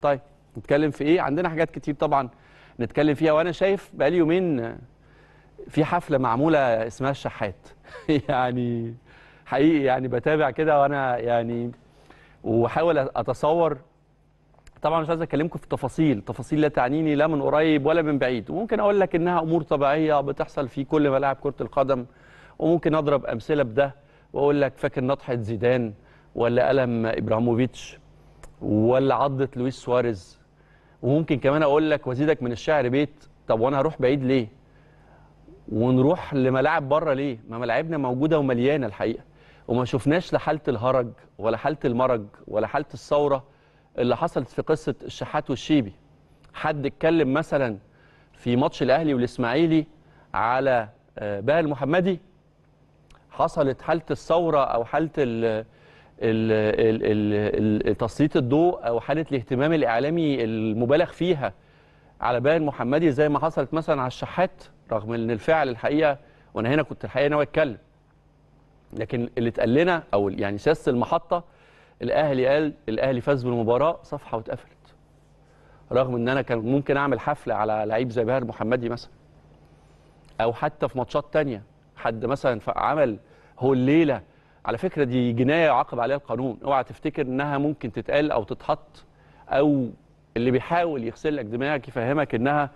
طيب نتكلم في ايه عندنا حاجات كتير طبعا نتكلم فيها وانا شايف بقى لي يومين في حفله معموله اسمها الشحات يعني حقيقي يعني بتابع كده وانا يعني وحاول اتصور طبعا مش عايز اكلمكم في تفاصيل تفاصيل لا تعنيني لا من قريب ولا من بعيد وممكن اقول لك انها امور طبيعيه بتحصل في كل ملاعب كره القدم وممكن اضرب امثله بده واقول لك فاكر نطحه زيدان ولا قلم ابراهيموفيتش ولا عضة لويس سواريز وممكن كمان اقول لك وازيدك من الشعر بيت طب وانا هروح بعيد ليه ونروح لملاعب بره ليه ما ملاعبنا موجوده ومليانه الحقيقه وما شفناش لا حاله الهرج ولا حاله المرج ولا حاله الثوره اللي حصلت في قصه الشحات والشيبي حد اتكلم مثلا في ماتش الاهلي والاسماعيلي على آه، بقى المحمدي حصلت حاله الثوره او حاله تسليط الضوء او حاله الاهتمام الاعلامي المبالغ فيها على بيان محمدي زي ما حصلت مثلا على الشحات رغم ان الفعل الحقيقه وانا هنا كنت الحقيقه ناوي اتكلم لكن اللي اتقال لنا او يعني سياسه المحطه الاهلي قال الاهلي فاز بالمباراه صفحه واتقفلت رغم ان انا كان ممكن اعمل حفله على لعيب زي بهاء محمدي مثلا او حتى في ماتشات تانية حد مثلا عمل هو الليله على فكره دي جنايه يعاقب عليها القانون اوعى تفتكر انها ممكن تتقال او تتحط او اللي بيحاول يغسل لك دماغك يفهمك انها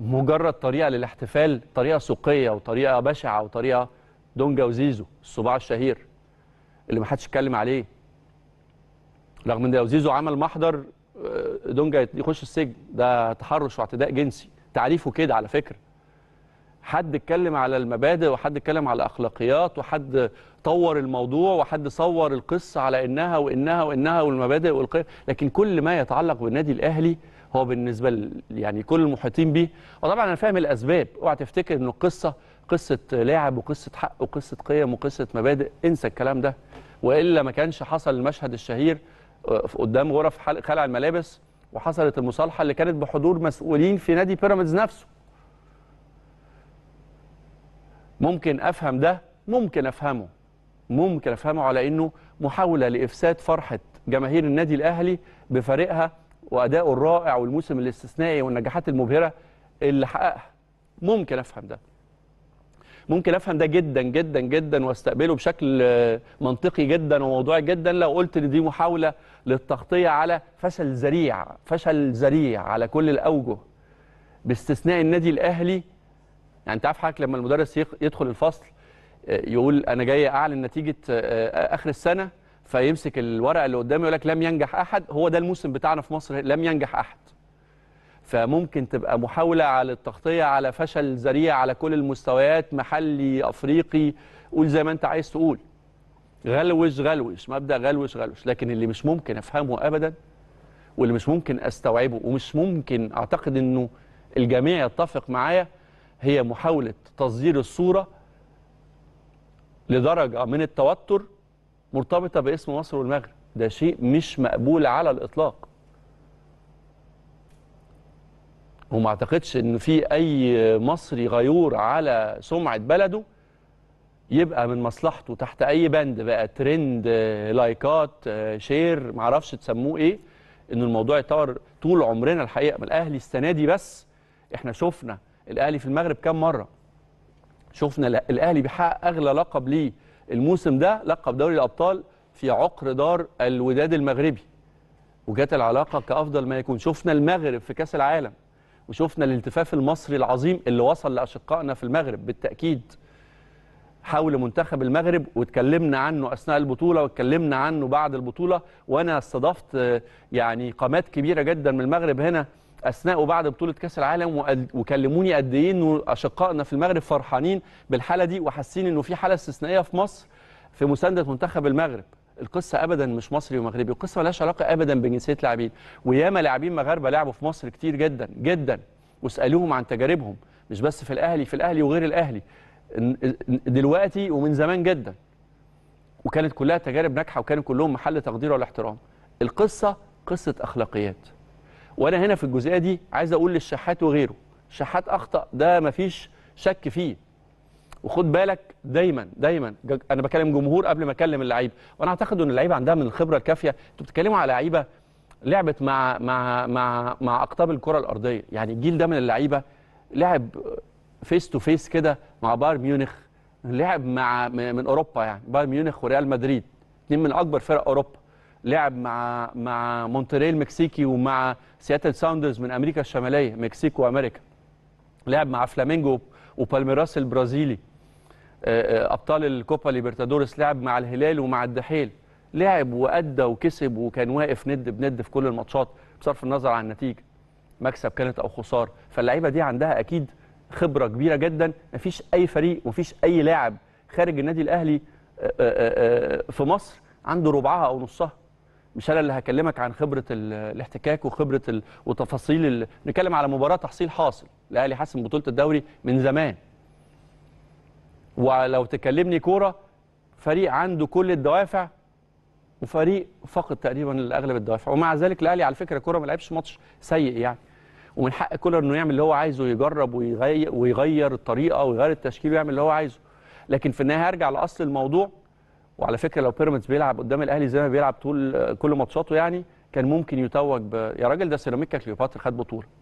مجرد طريقه للاحتفال طريقه سوقيه وطريقه بشعه وطريقه دونجا وزيزو الصباع الشهير اللي ما حدش يتكلم عليه رغم ان لو زيزو عمل محضر آه، دونجا يخش السجن ده تحرش واعتداء جنسي تعريفه كده على فكره حد اتكلم على المبادئ وحد اتكلم على الاخلاقيات وحد طور الموضوع وحد صور القصه على انها وانها وانها والمبادئ والقيم لكن كل ما يتعلق بالنادي الاهلي هو بالنسبه يعني كل المحيطين بيه وطبعا انا فاهم الاسباب اوعى تفتكر ان القصه قصه لاعب وقصه حق وقصه قيم وقصه مبادئ انسى الكلام ده والا ما كانش حصل المشهد الشهير آه، قدام غرف خلع الملابس وحصلت المصالحه اللي كانت بحضور مسؤولين في نادي بيراميدز نفسه ممكن أفهم ده ممكن أفهمه ممكن أفهمه على أنه محاولة لإفساد فرحة جماهير النادي الأهلي بفريقها وأدائه الرائع والموسم الاستثنائي والنجاحات المبهرة اللي حققها ممكن أفهم ده ممكن أفهم ده جدا جدا جدا واستقبله بشكل منطقي جدا وموضوعي جدا لو قلت إن دي محاولة للتغطية على فشل ذريع فشل ذريع على كل الأوجه باستثناء النادي الأهلي يعني انت عارف حضرتك لما المدرس يدخل الفصل آه، يقول انا جاي اعلن نتيجه آه، آه، اخر السنه فيمسك الورقه اللي قدامه يقول لك لم ينجح احد هو ده الموسم بتاعنا في مصر لم ينجح احد فممكن تبقى محاوله على التغطيه على فشل ذريع على كل المستويات محلي افريقي قول زي ما انت عايز تقول غلوش غلوش مبدا غلوش غلوش لكن اللي مش ممكن افهمه ابدا واللي مش ممكن استوعبه ومش ممكن اعتقد انه الجميع يتفق معايا هي محاولة تصدير الصورة لدرجة من التوتر مرتبطة باسم مصر والمغرب ده شيء مش مقبول على الإطلاق وما اعتقدش ان في اي مصري غيور على سمعه بلده يبقى من مصلحته تحت اي بند بقى ترند لايكات شير معرفش تسموه ايه ان الموضوع يتطور طول عمرنا الحقيقه من الاهلي السنه دي بس احنا شفنا الاهلي في المغرب كام مره شفنا الاهلي بيحقق اغلى لقب ليه الموسم ده لقب دوري الابطال في عقر دار الوداد المغربي وجات العلاقه كافضل ما يكون شفنا المغرب في كاس العالم وشفنا الالتفاف المصري العظيم اللي وصل لاشقائنا في المغرب بالتاكيد حول منتخب المغرب واتكلمنا عنه اثناء البطوله واتكلمنا عنه بعد البطوله وانا استضفت آه، يعني قامات كبيره جدا من المغرب هنا اثناء وبعد بطوله كاس العالم وكلموني قد ايه انه اشقائنا في المغرب فرحانين بالحاله دي وحاسين انه في حاله استثنائيه في مصر في مسانده منتخب المغرب القصه ابدا مش مصري ومغربي القصه ملهاش علاقه ابدا بجنسيه لاعبين وياما لاعبين مغاربه لعبوا في مصر كتير جدا جدا واسالوهم عن تجاربهم مش بس في الاهلي في الاهلي وغير الاهلي دلوقتي ومن زمان جدا وكانت كلها تجارب ناجحه وكانوا كلهم محل تقدير والاحترام القصه قصه اخلاقيات وانا هنا في الجزئيه دي عايز اقول للشحات وغيره الشحات اخطا ده مفيش شك فيه وخد بالك دايما دايما انا بكلم جمهور قبل ما اكلم اللعيبه وانا اعتقد ان اللعيبه عندها من الخبره الكافيه انتوا بتتكلموا على لعيبه لعبت مع مع مع مع اقطاب الكره الارضيه يعني الجيل ده من اللعيبه لعب فيس تو فيس كده مع بايرن ميونخ لعب مع من اوروبا يعني بايرن ميونخ وريال مدريد اتنين من اكبر فرق اوروبا لعب مع مع مونتريال المكسيكي ومع سياتل ساوندرز من امريكا الشماليه مكسيك وامريكا لعب مع فلامينجو وبالميراس البرازيلي آه، آه، ابطال الكوبا ليبرتادورس لعب مع الهلال ومع الدحيل لعب وادى وكسب وكان واقف ند بند في كل الماتشات بصرف النظر عن النتيجه مكسب كانت او خساره فاللعيبه دي عندها اكيد خبره كبيره جدا مفيش اي فريق ومفيش اي لاعب خارج النادي الاهلي آه، في مصر عنده ربعها او نصها مش انا اللي هكلمك عن خبره الاحتكاك وخبره ال... وتفاصيل ال... نتكلم على مباراه تحصيل حاصل الاهلي حاسم بطوله الدوري من زمان ولو تكلمني كوره فريق عنده كل الدوافع وفريق فقد تقريبا اغلب الدوافع ومع ذلك الاهلي على فكره كوره ما لعبش ماتش سيء يعني ومن حق كولر انه يعمل اللي هو عايزه يجرب ويغير ويغير الطريقه ويغير التشكيل ويعمل اللي هو عايزه لكن في النهايه هرجع لاصل الموضوع وعلى فكره لو بيراميدز بيلعب قدام الاهلي زي ما بيلعب طول آه، كل ماتشاته يعني كان ممكن يتوج ب... يا راجل ده سيراميكا كليوباترا خد بطوله